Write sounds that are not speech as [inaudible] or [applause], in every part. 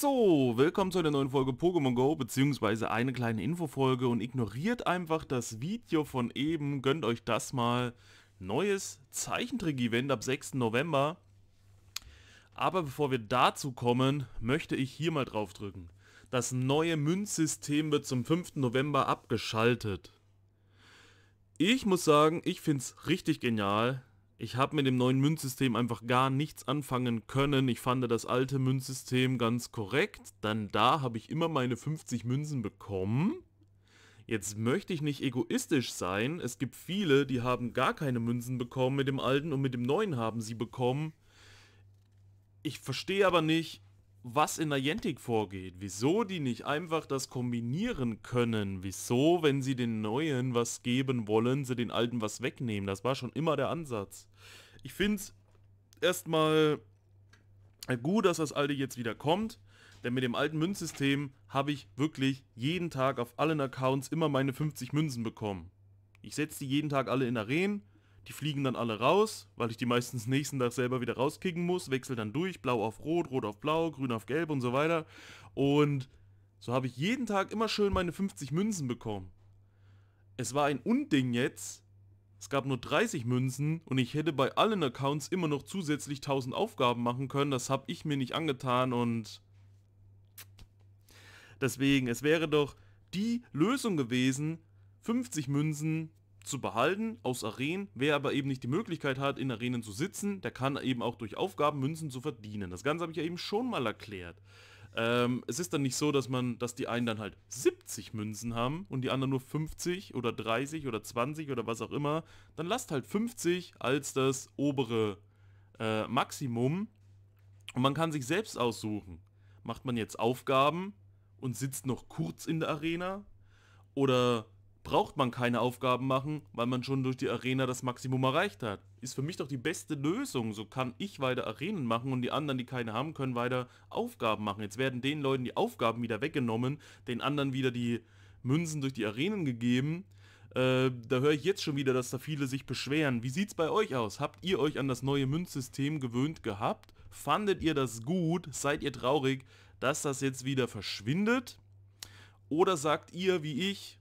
So, willkommen zu einer neuen Folge Pokémon Go, beziehungsweise eine kleine Infofolge und ignoriert einfach das Video von eben, gönnt euch das mal. Neues Zeichentrick-Event ab 6. November. Aber bevor wir dazu kommen, möchte ich hier mal drauf drücken. Das neue Münzsystem wird zum 5. November abgeschaltet. Ich muss sagen, ich finde es richtig genial, ich habe mit dem neuen Münzsystem einfach gar nichts anfangen können. Ich fand das alte Münzsystem ganz korrekt. Dann da habe ich immer meine 50 Münzen bekommen. Jetzt möchte ich nicht egoistisch sein. Es gibt viele, die haben gar keine Münzen bekommen mit dem alten und mit dem neuen haben sie bekommen. Ich verstehe aber nicht, was in Niantic vorgeht, wieso die nicht einfach das kombinieren können, wieso, wenn sie den Neuen was geben wollen, sie den Alten was wegnehmen. Das war schon immer der Ansatz. Ich finde es erstmal gut, dass das Alte jetzt wieder kommt, denn mit dem alten Münzsystem habe ich wirklich jeden Tag auf allen Accounts immer meine 50 Münzen bekommen. Ich setze die jeden Tag alle in Arenen die fliegen dann alle raus, weil ich die meistens nächsten Tag selber wieder rauskicken muss, Wechsel dann durch, blau auf rot, rot auf blau, grün auf gelb und so weiter. Und so habe ich jeden Tag immer schön meine 50 Münzen bekommen. Es war ein Unding jetzt. Es gab nur 30 Münzen und ich hätte bei allen Accounts immer noch zusätzlich 1000 Aufgaben machen können. Das habe ich mir nicht angetan und... Deswegen, es wäre doch die Lösung gewesen, 50 Münzen zu behalten aus Arenen. Wer aber eben nicht die Möglichkeit hat, in Arenen zu sitzen, der kann eben auch durch Aufgaben Münzen zu verdienen. Das Ganze habe ich ja eben schon mal erklärt. Ähm, es ist dann nicht so, dass man, dass die einen dann halt 70 Münzen haben und die anderen nur 50 oder 30 oder 20 oder was auch immer. Dann lasst halt 50 als das obere äh, Maximum und man kann sich selbst aussuchen. Macht man jetzt Aufgaben und sitzt noch kurz in der Arena oder braucht man keine Aufgaben machen, weil man schon durch die Arena das Maximum erreicht hat. Ist für mich doch die beste Lösung. So kann ich weiter Arenen machen und die anderen, die keine haben, können weiter Aufgaben machen. Jetzt werden den Leuten die Aufgaben wieder weggenommen, den anderen wieder die Münzen durch die Arenen gegeben. Äh, da höre ich jetzt schon wieder, dass da viele sich beschweren. Wie sieht's bei euch aus? Habt ihr euch an das neue Münzsystem gewöhnt gehabt? Fandet ihr das gut? Seid ihr traurig, dass das jetzt wieder verschwindet? Oder sagt ihr, wie ich,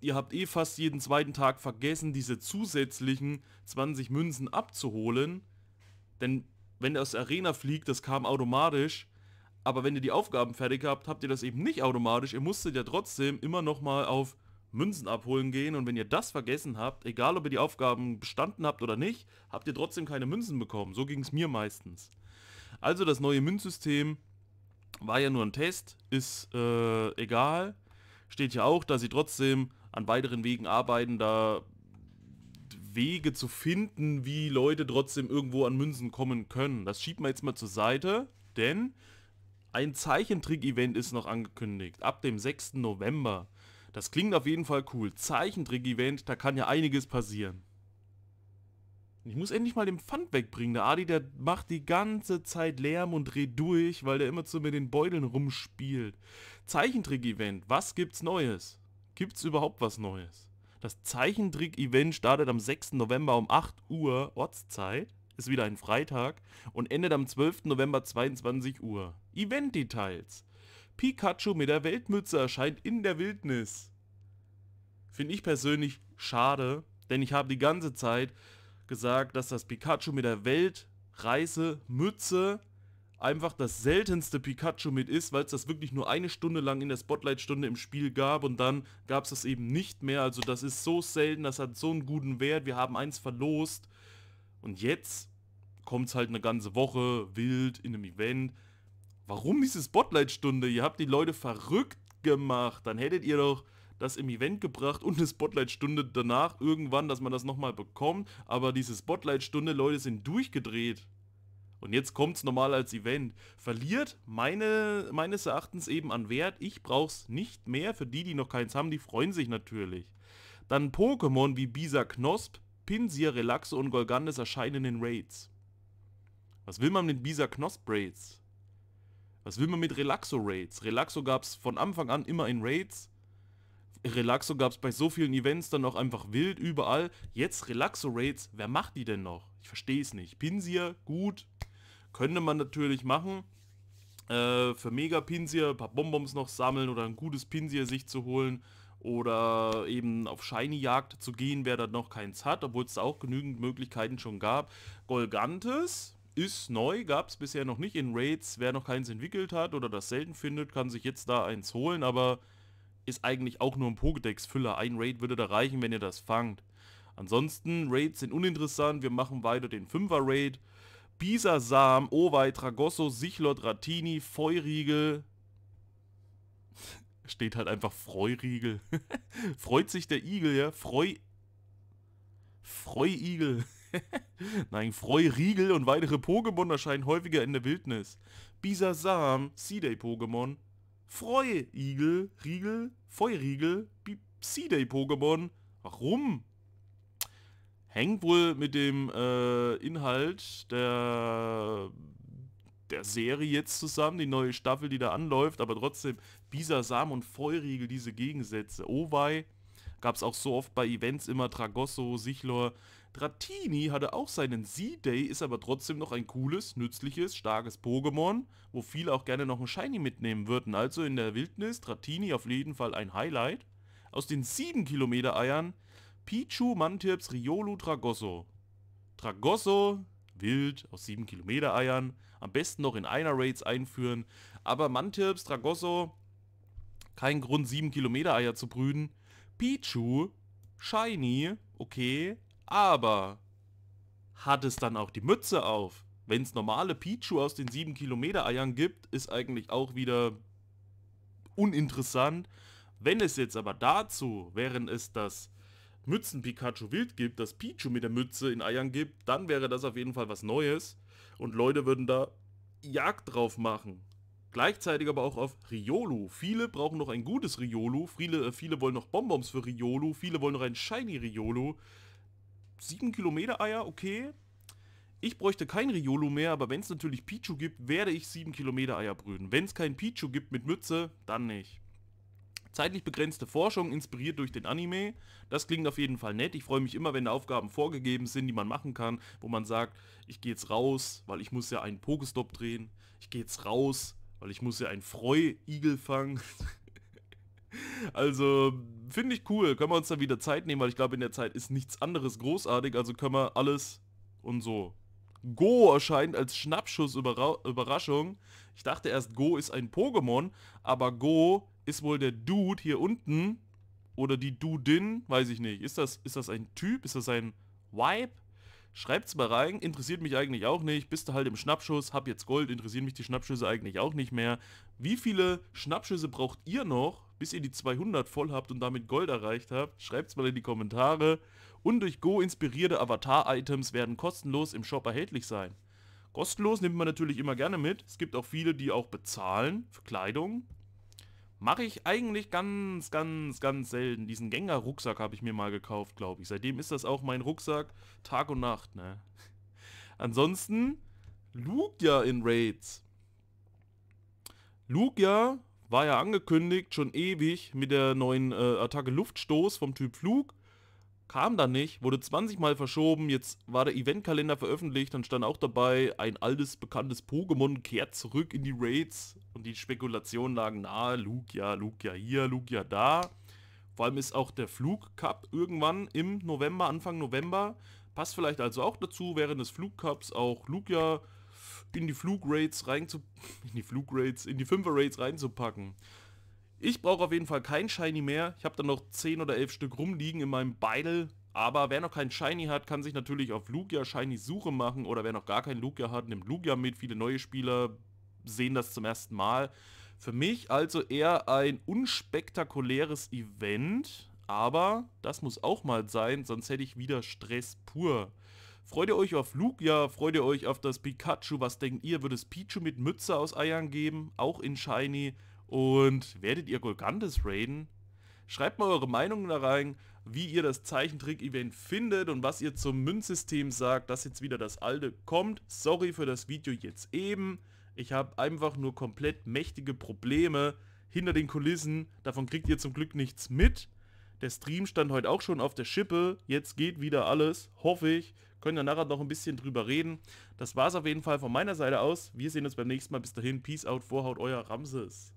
ihr habt eh fast jeden zweiten Tag vergessen, diese zusätzlichen 20 Münzen abzuholen. Denn wenn ihr aus der Arena fliegt, das kam automatisch. Aber wenn ihr die Aufgaben fertig habt, habt ihr das eben nicht automatisch. Ihr musstet ja trotzdem immer nochmal auf Münzen abholen gehen. Und wenn ihr das vergessen habt, egal ob ihr die Aufgaben bestanden habt oder nicht, habt ihr trotzdem keine Münzen bekommen. So ging es mir meistens. Also das neue Münzsystem war ja nur ein Test, ist äh, egal. Steht ja auch, dass ihr trotzdem an weiteren Wegen arbeiten, da Wege zu finden, wie Leute trotzdem irgendwo an Münzen kommen können. Das schiebt man jetzt mal zur Seite, denn ein Zeichentrick-Event ist noch angekündigt, ab dem 6. November. Das klingt auf jeden Fall cool. Zeichentrick-Event, da kann ja einiges passieren. Ich muss endlich mal den Pfand wegbringen. Der Adi, der macht die ganze Zeit Lärm und dreht durch, weil der immer so mit den Beuteln rumspielt. Zeichentrick-Event, was gibt's Neues? Gibt es überhaupt was Neues? Das Zeichentrick-Event startet am 6. November um 8 Uhr Ortszeit, ist wieder ein Freitag, und endet am 12. November 22 Uhr. Event-Details. Pikachu mit der Weltmütze erscheint in der Wildnis. Finde ich persönlich schade, denn ich habe die ganze Zeit gesagt, dass das Pikachu mit der Weltreise Mütze einfach das seltenste Pikachu mit ist, weil es das wirklich nur eine Stunde lang in der Spotlight-Stunde im Spiel gab und dann gab es das eben nicht mehr. Also das ist so selten, das hat so einen guten Wert, wir haben eins verlost. Und jetzt kommt es halt eine ganze Woche wild in einem Event. Warum diese Spotlight-Stunde? Ihr habt die Leute verrückt gemacht. Dann hättet ihr doch das im Event gebracht und eine Spotlight-Stunde danach irgendwann, dass man das nochmal bekommt. Aber diese Spotlight-Stunde, Leute sind durchgedreht. Und jetzt kommt es normal als Event. Verliert meine, meines Erachtens eben an Wert. Ich brauche es nicht mehr. Für die, die noch keins haben, die freuen sich natürlich. Dann Pokémon wie Bisa Knosp, Pinsir, Relaxo und Golgandes erscheinen in Raids. Was will man mit Bisa Knosp Raids? Was will man mit Relaxo Raids? Relaxo gab es von Anfang an immer in Raids. Relaxo gab es bei so vielen Events dann auch einfach wild überall. Jetzt Relaxo Raids, wer macht die denn noch? Ich verstehe es nicht. Pinsir, gut, könnte man natürlich machen. Äh, für Mega-Pinsir ein paar Bonbons noch sammeln oder ein gutes Pinsir sich zu holen oder eben auf Shiny-Jagd zu gehen, wer da noch keins hat, obwohl es da auch genügend Möglichkeiten schon gab. Golgantes ist neu, gab es bisher noch nicht in Raids. Wer noch keins entwickelt hat oder das selten findet, kann sich jetzt da eins holen, aber ist eigentlich auch nur ein Pokédex-Füller. Ein Raid würde da reichen, wenn ihr das fangt. Ansonsten, Raids sind uninteressant, wir machen weiter den 5er-Raid. Bisasam, Owei, Tragosso, Sichlot, Ratini, Feuriegel. [laughs] Steht halt einfach Freuriegel. [laughs] Freut sich der Igel, ja? Freu... Freuigel. [laughs] Nein, Freuriegel und weitere Pokémon erscheinen häufiger in der Wildnis. Bisasam, Sam, Seeday-Pokémon, Freuigel, Riegel, Feuriegel, Seeday-Pokémon. Warum? Hängt wohl mit dem äh, Inhalt der, der Serie jetzt zusammen, die neue Staffel, die da anläuft, aber trotzdem Bisa, Sam und Feurigel, diese Gegensätze. Owei gab es auch so oft bei Events immer Tragosso, Sichlor. Dratini hatte auch seinen Z-Day, ist aber trotzdem noch ein cooles, nützliches, starkes Pokémon, wo viele auch gerne noch ein Shiny mitnehmen würden. Also in der Wildnis Dratini auf jeden Fall ein Highlight. Aus den 7 Kilometer Eiern Pichu, Mantips, Riolu, Tragosso. Tragosso, wild, aus 7 Kilometer Eiern. Am besten noch in einer Raids einführen. Aber Mantips, Tragosso, kein Grund 7 Kilometer Eier zu brüden. Pichu, shiny, okay, aber hat es dann auch die Mütze auf? Wenn es normale Pichu aus den 7 Kilometer Eiern gibt, ist eigentlich auch wieder uninteressant. Wenn es jetzt aber dazu, während es das Mützen-Pikachu wild gibt, dass Pichu mit der Mütze in Eiern gibt, dann wäre das auf jeden Fall was Neues und Leute würden da Jagd drauf machen. Gleichzeitig aber auch auf Riolu. Viele brauchen noch ein gutes Riolu, viele, äh, viele wollen noch Bonbons für Riolu, viele wollen noch ein Shiny Riolu. 7 Kilometer Eier, okay. Ich bräuchte kein Riolu mehr, aber wenn es natürlich Pichu gibt, werde ich 7 Kilometer Eier brüten. Wenn es kein Pichu gibt mit Mütze, dann nicht. Zeitlich begrenzte Forschung, inspiriert durch den Anime. Das klingt auf jeden Fall nett. Ich freue mich immer, wenn da Aufgaben vorgegeben sind, die man machen kann, wo man sagt, ich gehe jetzt raus, weil ich muss ja einen Pokestop drehen. Ich gehe jetzt raus, weil ich muss ja einen Freuigel fangen. [laughs] also, finde ich cool. Können wir uns da wieder Zeit nehmen, weil ich glaube, in der Zeit ist nichts anderes großartig. Also können wir alles und so. Go erscheint als Schnappschuss-Überraschung. ich dachte erst, Go ist ein Pokémon, aber Go ist wohl der Dude hier unten oder die Dudin, weiß ich nicht. Ist das, ist das ein Typ? Ist das ein Vibe? Schreibt's mal rein, interessiert mich eigentlich auch nicht. Bist du halt im Schnappschuss, hab jetzt Gold, interessieren mich die Schnappschüsse eigentlich auch nicht mehr. Wie viele Schnappschüsse braucht ihr noch, bis ihr die 200 voll habt und damit Gold erreicht habt? Schreibt's mal in die Kommentare. Und durch Go inspirierte Avatar-Items werden kostenlos im Shop erhältlich sein. Kostenlos nimmt man natürlich immer gerne mit. Es gibt auch viele, die auch bezahlen für Kleidung. Mache ich eigentlich ganz, ganz, ganz selten. Diesen Gänger-Rucksack habe ich mir mal gekauft, glaube ich. Seitdem ist das auch mein Rucksack Tag und Nacht, ne? [laughs] Ansonsten, Lugia in Raids. Lugia war ja angekündigt, schon ewig, mit der neuen äh, Attacke Luftstoß vom Typ Flug. Kam dann nicht, wurde 20 Mal verschoben, jetzt war der Eventkalender veröffentlicht, dann stand auch dabei, ein altes, bekanntes Pokémon kehrt zurück in die Raids und die Spekulationen lagen nahe, Lugia, Lugia hier, Lugia da. Vor allem ist auch der Flugcup irgendwann im November, Anfang November. Passt vielleicht also auch dazu, während des Flugcups auch Lugia in die Flugraids reinzu... [laughs] in die Flugraids, in die Fünfer-Raids reinzupacken. Ich brauche auf jeden Fall kein Shiny mehr. Ich habe da noch 10 oder 11 Stück rumliegen in meinem Beidel. Aber wer noch kein Shiny hat, kann sich natürlich auf Lugia Shiny Suche machen. Oder wer noch gar kein Lugia hat, nimmt Lugia mit. Viele neue Spieler sehen das zum ersten Mal. Für mich also eher ein unspektakuläres Event. Aber das muss auch mal sein, sonst hätte ich wieder Stress pur. Freut ihr euch auf Lugia? Freut ihr euch auf das Pikachu? Was denkt ihr? Würde es Pichu mit Mütze aus Eiern geben? Auch in Shiny? Und werdet ihr Golgantes raiden? Schreibt mal eure Meinung da rein, wie ihr das Zeichentrick-Event findet und was ihr zum Münzsystem sagt, dass jetzt wieder das alte kommt. Sorry für das Video jetzt eben. Ich habe einfach nur komplett mächtige Probleme hinter den Kulissen. Davon kriegt ihr zum Glück nichts mit. Der Stream stand heute auch schon auf der Schippe. Jetzt geht wieder alles, hoffe ich. Können wir nachher noch ein bisschen drüber reden. Das war es auf jeden Fall von meiner Seite aus. Wir sehen uns beim nächsten Mal. Bis dahin, Peace out, Vorhaut, euer Ramses.